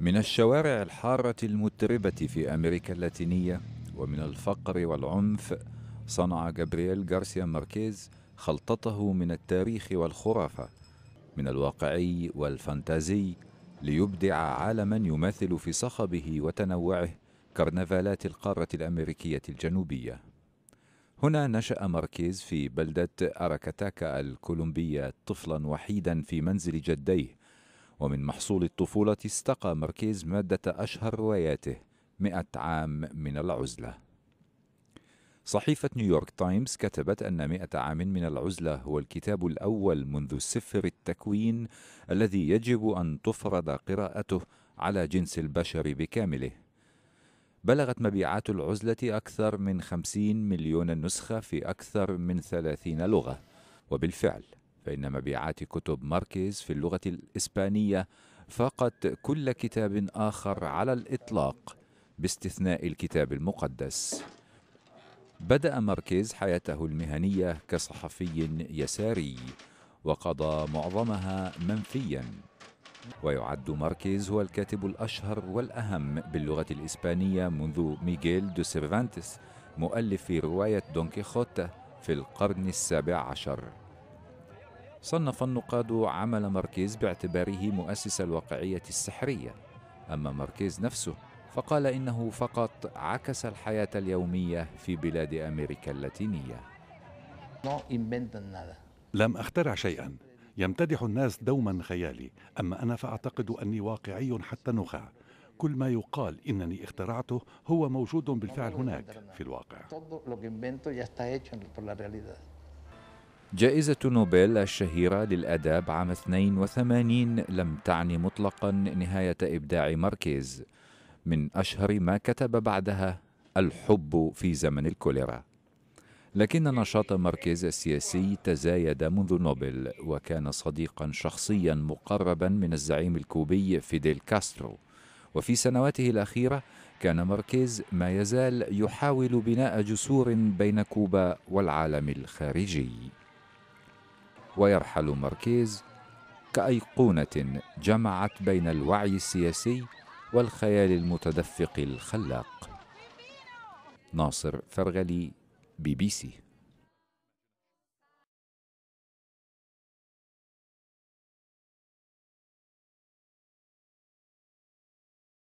من الشوارع الحارة المتربة في أمريكا اللاتينية ومن الفقر والعنف صنع جابرييل غارسيا ماركيز خلطته من التاريخ والخرافة من الواقعي والفانتازي ليبدع عالما يماثل في صخبه وتنوعه كرنفالات القارة الأمريكية الجنوبية هنا نشأ ماركيز في بلدة أراكاتاكا الكولومبية طفلا وحيدا في منزل جديه ومن محصول الطفولة استقى مركيز مادة أشهر رواياته مئة عام من العزلة صحيفة نيويورك تايمز كتبت أن مئة عام من العزلة هو الكتاب الأول منذ سفر التكوين الذي يجب أن تفرض قراءته على جنس البشر بكامله بلغت مبيعات العزلة أكثر من 50 مليون نسخة في أكثر من 30 لغة وبالفعل بين مبيعات كتب ماركيز في اللغة الإسبانية فاقت كل كتاب آخر على الإطلاق باستثناء الكتاب المقدس بدأ ماركيز حياته المهنية كصحفي يساري وقضى معظمها منفيا ويعد ماركيز هو الكاتب الأشهر والأهم باللغة الإسبانية منذ ميغيل دو سيرفانتس مؤلف رواية دون كيخوتة في القرن السابع عشر صنف النقاد عمل ماركيز باعتباره مؤسس الواقعية السحرية أما ماركيز نفسه فقال إنه فقط عكس الحياة اليومية في بلاد أمريكا اللاتينية لم أخترع شيئا يمتدح الناس دوما خيالي أما أنا فأعتقد أني واقعي حتى النخاع كل ما يقال إنني اخترعته هو موجود بالفعل هناك في الواقع جائزة نوبل الشهيرة للأداب عام 82 لم تعني مطلقا نهاية إبداع ماركيز من أشهر ما كتب بعدها الحب في زمن الكوليرا لكن نشاط ماركيز السياسي تزايد منذ نوبل وكان صديقا شخصيا مقربا من الزعيم الكوبي فيديل كاسترو وفي سنواته الأخيرة كان ماركيز ما يزال يحاول بناء جسور بين كوبا والعالم الخارجي ويرحل ماركيز كأيقونة جمعت بين الوعي السياسي والخيال المتدفق الخلاق ناصر فرغلي بي بي سي